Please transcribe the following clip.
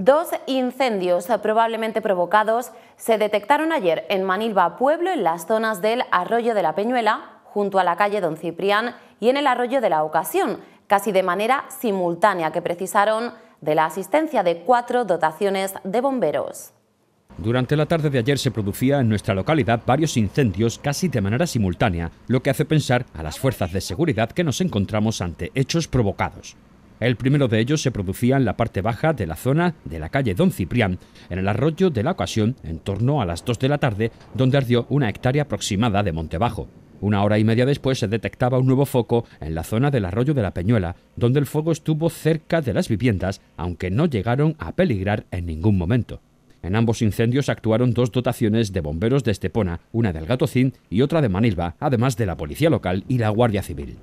Dos incendios probablemente provocados se detectaron ayer en Manilva, pueblo, en las zonas del Arroyo de la Peñuela, junto a la calle Don Ciprián y en el Arroyo de la Ocasión, casi de manera simultánea, que precisaron de la asistencia de cuatro dotaciones de bomberos. Durante la tarde de ayer se producía en nuestra localidad varios incendios casi de manera simultánea, lo que hace pensar a las fuerzas de seguridad que nos encontramos ante hechos provocados. El primero de ellos se producía en la parte baja de la zona de la calle Don Ciprián, en el arroyo de la ocasión, en torno a las 2 de la tarde, donde ardió una hectárea aproximada de Montebajo. Una hora y media después se detectaba un nuevo foco en la zona del arroyo de la Peñuela, donde el fuego estuvo cerca de las viviendas, aunque no llegaron a peligrar en ningún momento. En ambos incendios actuaron dos dotaciones de bomberos de Estepona, una del Gatocín y otra de Manilva, además de la policía local y la Guardia Civil.